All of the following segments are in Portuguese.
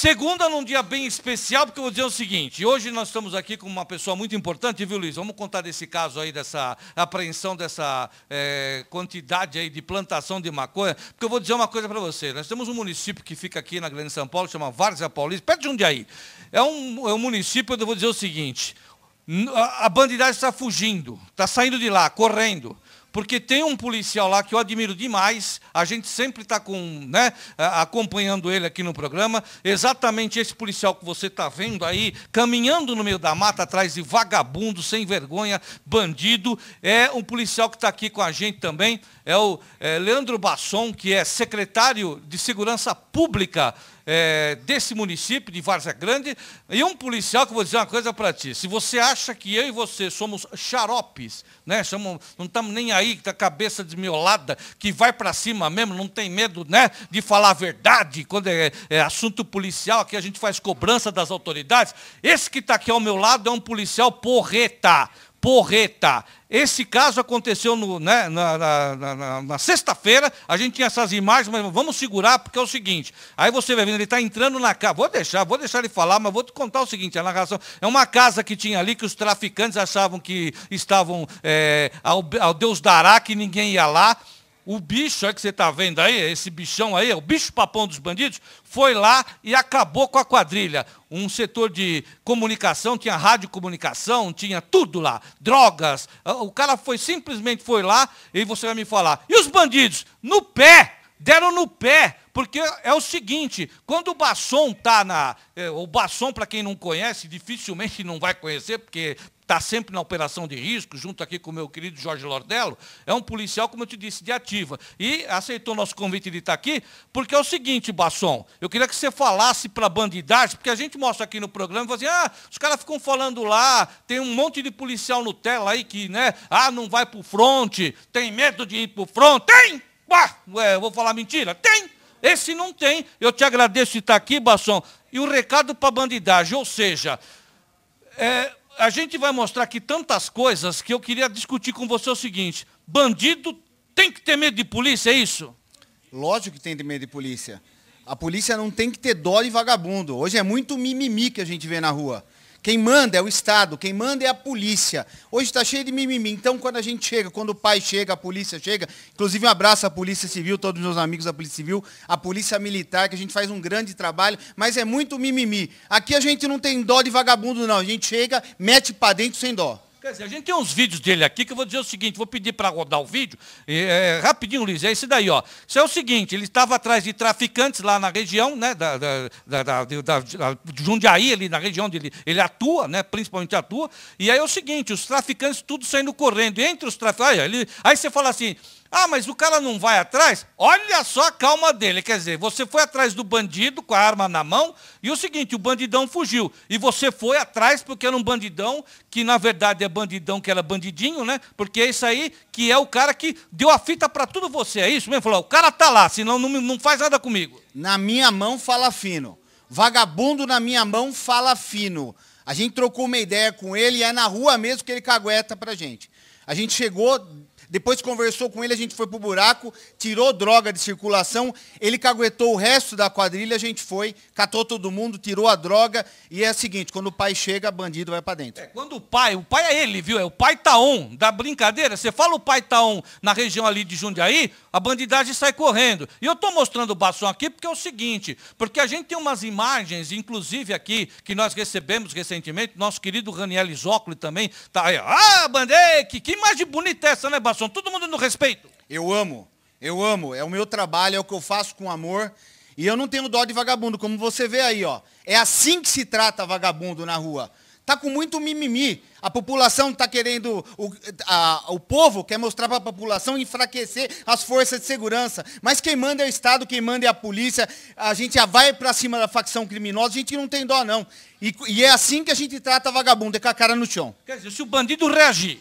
Segunda, num dia bem especial, porque eu vou dizer o seguinte: hoje nós estamos aqui com uma pessoa muito importante, viu, Luiz? Vamos contar desse caso aí, dessa apreensão dessa é, quantidade aí de plantação de maconha, porque eu vou dizer uma coisa para você. Nós temos um município que fica aqui na Grande São Paulo, chama Várzea Paulista, perto de Jundiaí. É um, é um município, eu vou dizer o seguinte: a bandidagem está fugindo, está saindo de lá, correndo porque tem um policial lá que eu admiro demais, a gente sempre está né, acompanhando ele aqui no programa, exatamente esse policial que você está vendo aí, caminhando no meio da mata, atrás de vagabundo, sem vergonha, bandido, é um policial que está aqui com a gente também, é o é, Leandro Basson, que é secretário de Segurança Pública é, desse município, de Várzea Grande, e um policial que eu vou dizer uma coisa para ti. Se você acha que eu e você somos xaropes, né, somos, não estamos nem aí, com a tá cabeça desmiolada, que vai para cima mesmo, não tem medo né, de falar a verdade, quando é, é assunto policial, que a gente faz cobrança das autoridades, esse que está aqui ao meu lado é um policial porreta porreta. Esse caso aconteceu no, né, na, na, na, na sexta-feira, a gente tinha essas imagens, mas vamos segurar, porque é o seguinte, aí você vai vendo, ele está entrando na casa, vou deixar, vou deixar ele falar, mas vou te contar o seguinte, a narração, é uma casa que tinha ali, que os traficantes achavam que estavam é, ao, ao Deus dará, que ninguém ia lá, o bicho é que você está vendo aí, esse bichão aí, é o bicho papão dos bandidos, foi lá e acabou com a quadrilha. Um setor de comunicação, tinha rádio comunicação tinha tudo lá, drogas. Ah, o cara foi simplesmente foi lá e você vai me falar. E os bandidos? No pé! Deram no pé, porque é o seguinte, quando o Basson está na. Eh, o Basson, para quem não conhece, dificilmente não vai conhecer, porque está sempre na operação de risco, junto aqui com o meu querido Jorge Lordello, é um policial, como eu te disse, de ativa. E aceitou nosso convite de estar aqui, porque é o seguinte, Basson, eu queria que você falasse para a bandidagem, porque a gente mostra aqui no programa, fala assim, ah, os caras ficam falando lá, tem um monte de policial no tela aí que, né, ah, não vai para o fronte, tem medo de ir para o fronte, tem! Bah, ué, vou falar mentira? Tem! Esse não tem. Eu te agradeço de estar aqui, Basson. E o um recado para a bandidagem, ou seja, é, a gente vai mostrar aqui tantas coisas que eu queria discutir com você o seguinte: bandido tem que ter medo de polícia, é isso? Lógico que tem de medo de polícia. A polícia não tem que ter dó de vagabundo. Hoje é muito mimimi que a gente vê na rua. Quem manda é o Estado, quem manda é a polícia. Hoje está cheio de mimimi. Então, quando a gente chega, quando o pai chega, a polícia chega, inclusive um abraço à Polícia Civil, todos os meus amigos da Polícia Civil, a Polícia Militar, que a gente faz um grande trabalho, mas é muito mimimi. Aqui a gente não tem dó de vagabundo, não. A gente chega, mete para dentro sem dó. Quer dizer, a gente tem uns vídeos dele aqui que eu vou dizer o seguinte, vou pedir para rodar o vídeo, é, rapidinho, Luiz, é esse daí, ó. Isso é o seguinte, ele estava atrás de traficantes lá na região, né, da, da, da, da Jundiaí, ali na região onde ele, ele atua, né, principalmente atua, e aí é o seguinte, os traficantes tudo saindo correndo, entre os traficantes, aí, aí você fala assim, ah, mas o cara não vai atrás? Olha só a calma dele. Quer dizer, você foi atrás do bandido com a arma na mão e o seguinte, o bandidão fugiu. E você foi atrás porque era um bandidão, que na verdade é bandidão que era bandidinho, né? Porque é isso aí que é o cara que deu a fita para tudo você. É isso mesmo? Falou, o cara tá lá, senão não, não faz nada comigo. Na minha mão fala fino. Vagabundo na minha mão fala fino. A gente trocou uma ideia com ele e é na rua mesmo que ele cagueta pra gente. A gente chegou depois conversou com ele, a gente foi pro buraco, tirou droga de circulação, ele caguetou o resto da quadrilha, a gente foi, catou todo mundo, tirou a droga. E é o seguinte, quando o pai chega, bandido vai para dentro. É, quando o pai, o pai é ele, viu? É o pai Taon, da brincadeira. Você fala o pai Taon na região ali de Jundiaí, a bandidagem sai correndo. E eu estou mostrando o Basson aqui porque é o seguinte, porque a gente tem umas imagens, inclusive aqui, que nós recebemos recentemente, nosso querido Raniel Isócoli também, tá aí, ah, bandeira, que, que imagem bonita é essa, né, Basson? são todo mundo no respeito. Eu amo, eu amo, é o meu trabalho, é o que eu faço com amor. E eu não tenho dó de vagabundo, como você vê aí, ó. É assim que se trata vagabundo na rua. Tá com muito mimimi. A população tá querendo. O, a, o povo quer mostrar para a população enfraquecer as forças de segurança. Mas quem manda é o Estado, quem manda é a polícia. A gente já vai para cima da facção criminosa, a gente não tem dó, não. E, e é assim que a gente trata vagabundo, é com a cara no chão. Quer dizer, se o bandido reagir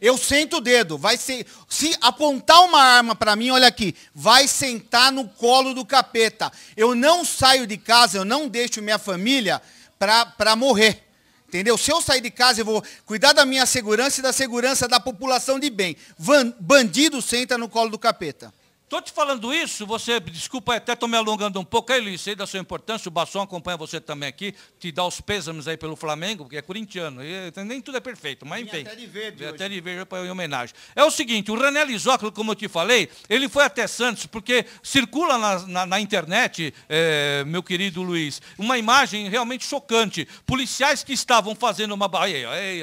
eu sento o dedo, vai ser, se apontar uma arma para mim, olha aqui, vai sentar no colo do capeta. Eu não saio de casa, eu não deixo minha família para morrer. Entendeu? Se eu sair de casa, eu vou cuidar da minha segurança e da segurança da população de bem. Van, bandido senta no colo do capeta. Estou te falando isso, você, desculpa, até estou me alongando um pouco, aí, Luiz, sei da sua importância, o Basson acompanha você também aqui, te dá os pêsames aí pelo Flamengo, porque é corintiano, e eh, nem tudo é perfeito, mas enfim. até de verde Até de verde para em homenagem. É o seguinte, o René Lisóculo, como eu te falei, ele foi até Santos, porque circula na, na, na internet, é, meu querido Luiz, uma imagem realmente chocante. Policiais que estavam fazendo uma... Aí, aí, aí,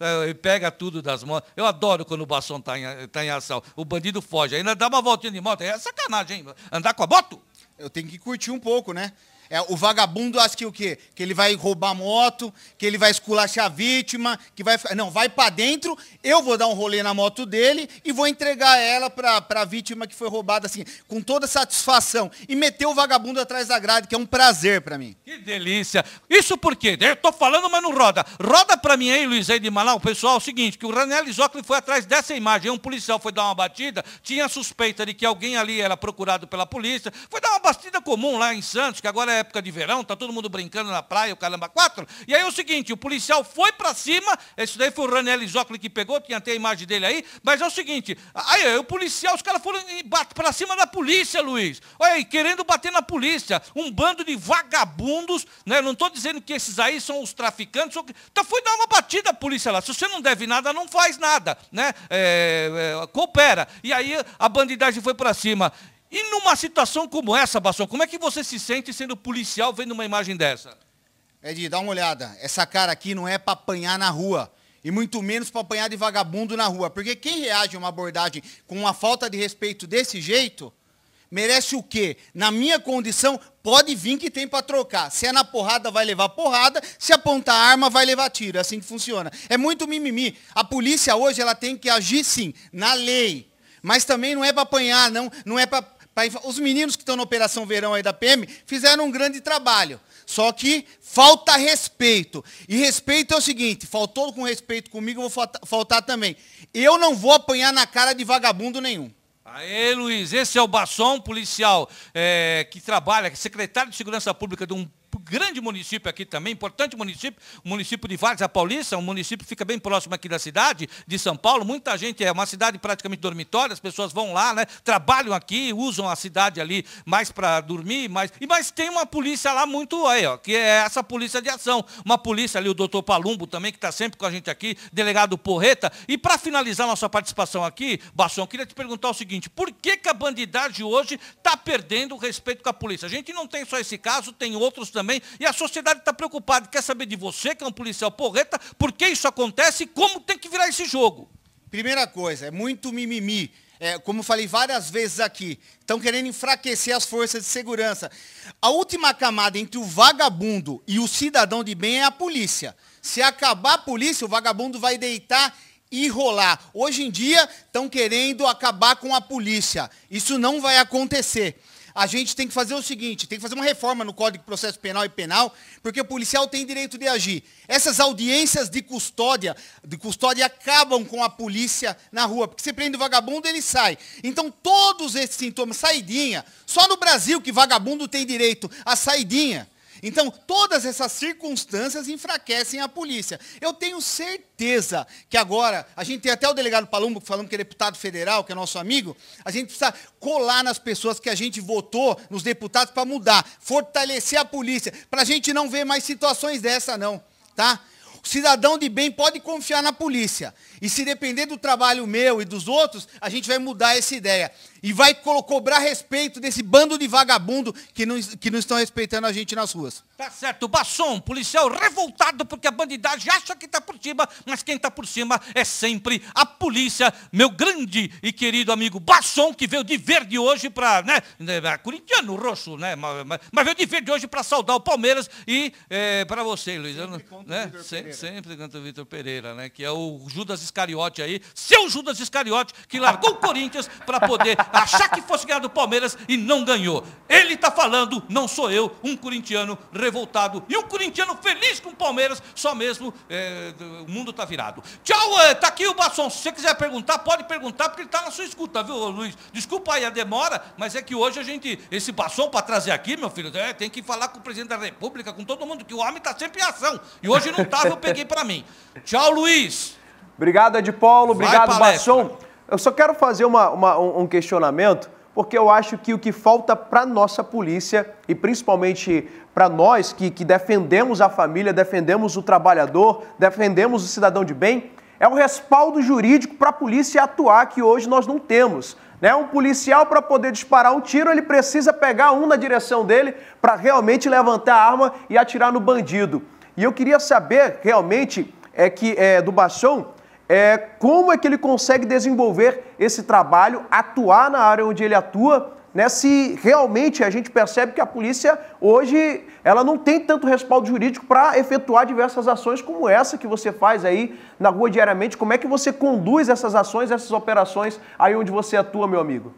eh, pega tudo das mãos. Eu adoro quando o Basson está em, tá em ação. O bandido foge, ainda dá uma voltinha de moto. É sacanagem, hein? Andar com a moto? Eu tenho que curtir um pouco, né? É, o vagabundo acha que o quê? Que ele vai roubar moto, que ele vai esculachar a vítima, que vai não, vai para dentro, eu vou dar um rolê na moto dele e vou entregar ela para a vítima que foi roubada assim, com toda satisfação e meter o vagabundo atrás da grade, que é um prazer para mim. Que delícia. Isso por quê? Eu tô falando, mas não roda. Roda para mim aí, Luiz aí de Malau, pessoal, é o seguinte, que o Ranelli Zocli foi atrás dessa imagem, um policial foi dar uma batida, tinha suspeita de que alguém ali era procurado pela polícia, foi dar uma batida comum lá em Santos, que agora é época de verão, tá todo mundo brincando na praia, o caramba quatro. E aí é o seguinte, o policial foi para cima, esse daí foi o Raniel Isócoli que pegou, tinha até a imagem dele aí, mas é o seguinte, aí o policial, os caras foram para cima da polícia, Luiz. Olha aí, querendo bater na polícia, um bando de vagabundos, né? Não estou dizendo que esses aí são os traficantes, então foi dar uma batida à polícia lá. Se você não deve nada, não faz nada, né? É, é, coopera. E aí a bandidagem foi para cima. E numa situação como essa, Basson, como é que você se sente sendo policial vendo uma imagem dessa? Ed, dá uma olhada. Essa cara aqui não é para apanhar na rua. E muito menos para apanhar de vagabundo na rua. Porque quem reage a uma abordagem com uma falta de respeito desse jeito, merece o quê? Na minha condição, pode vir que tem para trocar. Se é na porrada, vai levar porrada. Se apontar arma, vai levar tiro. É assim que funciona. É muito mimimi. A polícia hoje, ela tem que agir, sim, na lei. Mas também não é para apanhar, não. Não é para os meninos que estão na Operação Verão aí da PM fizeram um grande trabalho. Só que falta respeito. E respeito é o seguinte: faltou com respeito comigo, vou faltar também. Eu não vou apanhar na cara de vagabundo nenhum. Aê, Luiz, esse é o Basson, policial é, que trabalha, é secretário de Segurança Pública de um grande município aqui também, importante município, município de Vargas Paulista, um município que fica bem próximo aqui da cidade, de São Paulo. Muita gente, é uma cidade praticamente dormitória, as pessoas vão lá, né, trabalham aqui, usam a cidade ali mais para dormir, mais, e, mas tem uma polícia lá muito aí, ó, que é essa polícia de ação. Uma polícia ali, o doutor Palumbo também, que está sempre com a gente aqui, delegado Porreta. E para finalizar nossa participação aqui, Basson, queria te perguntar o seguinte: por que, que a bandidagem hoje está perdendo o respeito com a polícia? A gente não tem só esse caso, tem outros também e a sociedade está preocupada, quer saber de você, que é um policial porreta, por que isso acontece e como tem que virar esse jogo. Primeira coisa, é muito mimimi. É, como falei várias vezes aqui, estão querendo enfraquecer as forças de segurança. A última camada entre o vagabundo e o cidadão de bem é a polícia. Se acabar a polícia, o vagabundo vai deitar e rolar. Hoje em dia, estão querendo acabar com a polícia. Isso não vai acontecer a gente tem que fazer o seguinte, tem que fazer uma reforma no Código de Processo Penal e Penal, porque o policial tem direito de agir. Essas audiências de custódia, de custódia acabam com a polícia na rua, porque você prende o vagabundo, ele sai. Então todos esses sintomas, saidinha, só no Brasil que vagabundo tem direito à saidinha. Então, todas essas circunstâncias enfraquecem a polícia. Eu tenho certeza que agora, a gente tem até o delegado Palumbo, falando que é deputado federal, que é nosso amigo, a gente precisa colar nas pessoas que a gente votou, nos deputados, para mudar, fortalecer a polícia, para a gente não ver mais situações dessa, não. Tá? cidadão de bem pode confiar na polícia. E se depender do trabalho meu e dos outros, a gente vai mudar essa ideia e vai cobrar respeito desse bando de vagabundo que não, que não estão respeitando a gente nas ruas. Tá certo. Basson, policial revoltado porque a bandidagem acha que está por cima, mas quem está por cima é sempre a polícia. Meu grande e querido amigo Basson, que veio de verde hoje para. Né, né é corintiano, roxo, né? Mas, mas veio de verde hoje para saudar o Palmeiras e é, para você, Luiz. Sempre né, o sempre, sempre o Vitor Pereira, né? Que é o Judas Iscariote aí, seu Judas Iscariote, que largou o Corinthians para poder achar que fosse ganhar do Palmeiras e não ganhou. Ele está falando, não sou eu, um corintiano revoltado e um corintiano feliz com o Palmeiras, só mesmo é, o mundo está virado. Tchau, está é, aqui o Basson. Se você quiser perguntar, pode perguntar, porque ele está na sua escuta, viu, Luiz? Desculpa aí a demora, mas é que hoje a gente, esse Basson para trazer aqui, meu filho, é, tem que falar com o presidente da República, com todo mundo, que o homem está sempre em ação. E hoje não estava, eu peguei para mim. Tchau, Luiz. Obrigado, Ed Paulo. Obrigado, Basson. Eu só quero fazer uma, uma, um questionamento, porque eu acho que o que falta para nossa polícia e principalmente para nós que, que defendemos a família, defendemos o trabalhador, defendemos o cidadão de bem, é o respaldo jurídico para a polícia atuar, que hoje nós não temos. Né? Um policial, para poder disparar um tiro, ele precisa pegar um na direção dele para realmente levantar a arma e atirar no bandido. E eu queria saber realmente é que é, do Baixão é, como é que ele consegue desenvolver esse trabalho, atuar na área onde ele atua, né? Se realmente a gente percebe que a polícia hoje ela não tem tanto respaldo jurídico para efetuar diversas ações como essa que você faz aí na rua diariamente, como é que você conduz essas ações, essas operações aí onde você atua, meu amigo?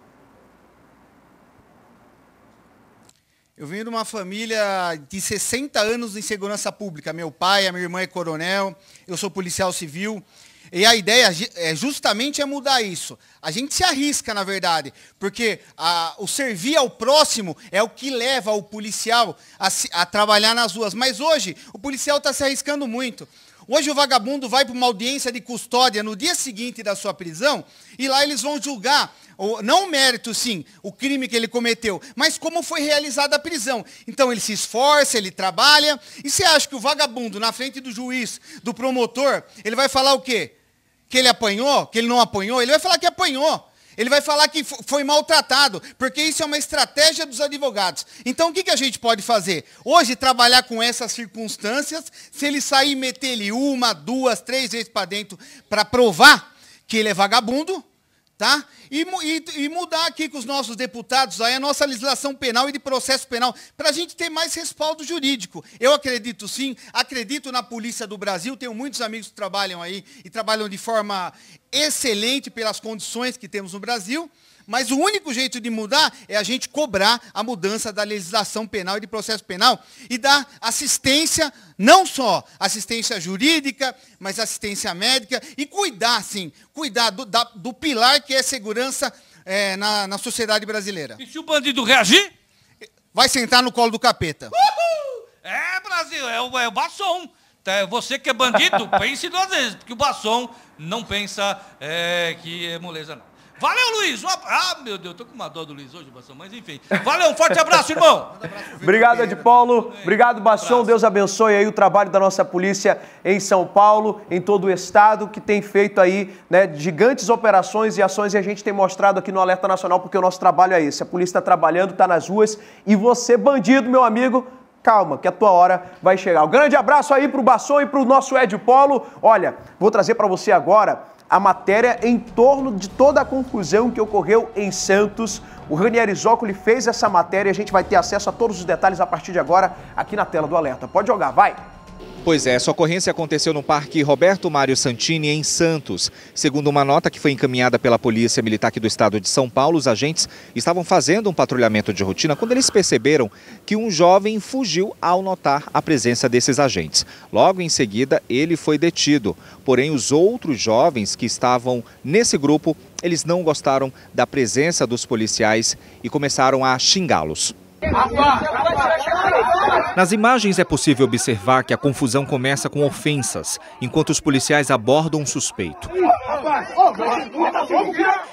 Eu venho de uma família de 60 anos em segurança pública. Meu pai, a minha irmã é coronel, eu sou policial civil. E a ideia é, é justamente é mudar isso. A gente se arrisca, na verdade, porque a, o servir ao próximo é o que leva o policial a, a trabalhar nas ruas. Mas hoje, o policial está se arriscando muito. Hoje o vagabundo vai para uma audiência de custódia no dia seguinte da sua prisão e lá eles vão julgar, não o mérito sim, o crime que ele cometeu, mas como foi realizada a prisão. Então ele se esforça, ele trabalha. E você acha que o vagabundo, na frente do juiz, do promotor, ele vai falar o quê? que ele apanhou, que ele não apanhou, ele vai falar que apanhou. Ele vai falar que foi maltratado, porque isso é uma estratégia dos advogados. Então, o que, a gente pode fazer? Hoje, trabalhar com essas circunstâncias, se ele sair e meter ele uma, duas, três vezes para dentro para provar que ele é vagabundo, Tá? E, e, e, mudar aqui com os nossos deputados aí a nossa legislação penal e de processo penal, para a gente ter mais respaldo jurídico. Eu acredito sim, acredito na polícia do Brasil, tenho muitos amigos que trabalham aí e trabalham de forma excelente pelas condições que temos no Brasil. Mas o único jeito de mudar é a gente cobrar a mudança da legislação penal e de processo penal e dar assistência, não só assistência jurídica, mas assistência médica e cuidar, sim, cuidar do, da, do pilar que é segurança é, na, na sociedade brasileira. E se o bandido reagir? Vai sentar no colo do capeta. Uhul! É, Brasil, é o, é o Basson. Tá, é você que é bandido, pense duas vezes, porque o Basson não pensa é, que é moleza, não. Valeu, Luiz! Ah, meu Deus, tô com uma dó do Luiz hoje, Bação, mas enfim. Valeu, um forte abraço, irmão! Obrigado, Ed Paulo. Obrigado, Bação. Deus abençoe aí o trabalho da nossa polícia em São Paulo, em todo o estado, que tem feito aí né, gigantes operações e ações e a gente tem mostrado aqui no Alerta Nacional, porque o nosso trabalho é esse. A polícia está trabalhando, está nas ruas e você, bandido, meu amigo, calma, que a tua hora vai chegar. Um grande abraço aí pro Basson e pro nosso Ed Polo. Olha, vou trazer para você agora a matéria em torno de toda a confusão que ocorreu em Santos. O Ranieri Zócoli fez essa matéria e a gente vai ter acesso a todos os detalhes a partir de agora aqui na tela do Alerta. Pode jogar, vai! Pois é, essa ocorrência aconteceu no Parque Roberto Mário Santini, em Santos. Segundo uma nota que foi encaminhada pela Polícia Militar aqui do Estado de São Paulo, os agentes estavam fazendo um patrulhamento de rotina quando eles perceberam que um jovem fugiu ao notar a presença desses agentes. Logo em seguida, ele foi detido. Porém, os outros jovens que estavam nesse grupo, eles não gostaram da presença dos policiais e começaram a xingá-los. Nas imagens é possível observar que a confusão começa com ofensas, enquanto os policiais abordam um suspeito.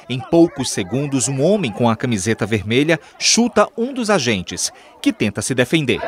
Em poucos segundos, um homem com a camiseta vermelha chuta um dos agentes, que tenta se defender.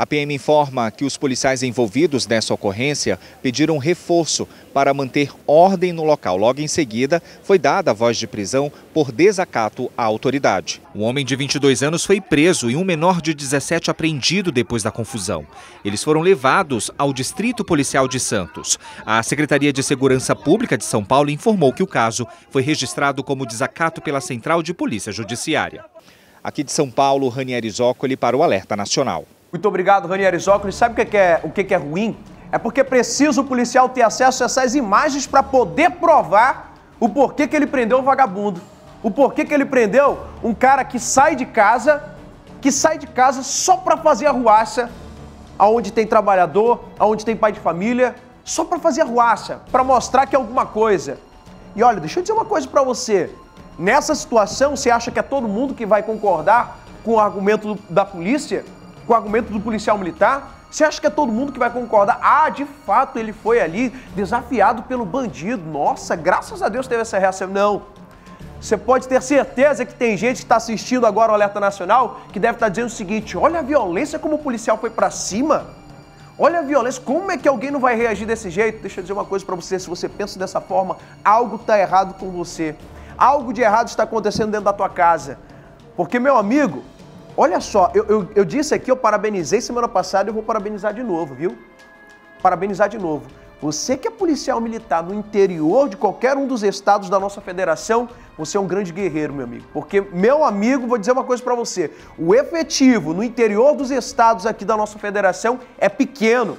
A PM informa que os policiais envolvidos nessa ocorrência pediram reforço para manter ordem no local. Logo em seguida, foi dada a voz de prisão por desacato à autoridade. Um homem de 22 anos foi preso e um menor de 17 apreendido depois da confusão. Eles foram levados ao Distrito Policial de Santos. A Secretaria de Segurança Pública de São Paulo informou que o caso foi registrado como desacato pela Central de Polícia Judiciária. Aqui de São Paulo, Ranieri Zócoli para o Alerta Nacional. Muito obrigado, Ranieri Zócoli. Sabe o que é, é o é que é ruim? É porque precisa o policial ter acesso a essas imagens para poder provar o porquê que ele prendeu o vagabundo. O porquê que ele prendeu um cara que sai de casa, que sai de casa só para fazer arruaça, aonde tem trabalhador, aonde tem pai de família, só para fazer arruaça, para mostrar que é alguma coisa. E olha, deixa eu dizer uma coisa para você. Nessa situação, você acha que é todo mundo que vai concordar com o argumento da polícia? com o argumento do policial militar? Você acha que é todo mundo que vai concordar? Ah, de fato ele foi ali desafiado pelo bandido. Nossa, graças a Deus teve essa reação. Não. Você pode ter certeza que tem gente que está assistindo agora o Alerta Nacional que deve estar tá dizendo o seguinte: olha a violência como o policial foi para cima. Olha a violência, como é que alguém não vai reagir desse jeito? Deixa eu dizer uma coisa para você: se você pensa dessa forma, algo está errado com você. Algo de errado está acontecendo dentro da tua casa. Porque, meu amigo, Olha só, eu, eu, eu disse aqui, eu parabenizei semana passada e eu vou parabenizar de novo, viu? Parabenizar de novo. Você que é policial militar no interior de qualquer um dos estados da nossa federação, você é um grande guerreiro, meu amigo. Porque, meu amigo, vou dizer uma coisa para você: o efetivo no interior dos estados aqui da nossa federação é pequeno.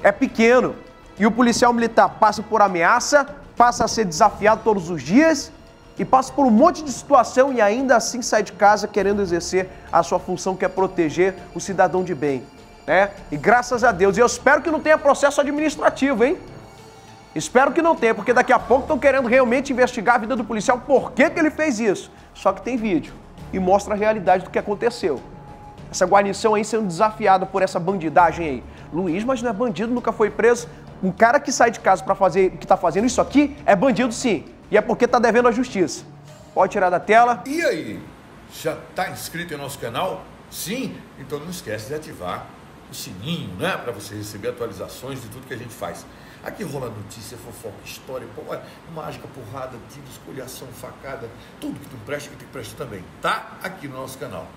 É pequeno. E o policial militar passa por ameaça, passa a ser desafiado todos os dias e passa por um monte de situação e ainda assim sai de casa querendo exercer a sua função que é proteger o cidadão de bem. Né? E graças a Deus, e eu espero que não tenha processo administrativo, hein? Espero que não tenha, porque daqui a pouco estão querendo realmente investigar a vida do policial, por que, que ele fez isso. Só que tem vídeo e mostra a realidade do que aconteceu. Essa guarnição aí sendo desafiada por essa bandidagem aí. Luiz, mas não é bandido, nunca foi preso. Um cara que sai de casa para fazer o que está fazendo isso aqui é bandido sim. E é porque está devendo à justiça. Pode tirar da tela. E aí? Já está inscrito em nosso canal? Sim? Então não esquece de ativar o sininho, né? Para você receber atualizações de tudo que a gente faz. Aqui rola notícia, fofoca, história, mágica, porrada, tiro, escolhação, facada, tudo que tu presta, que tu prestar também, tá? Aqui no nosso canal.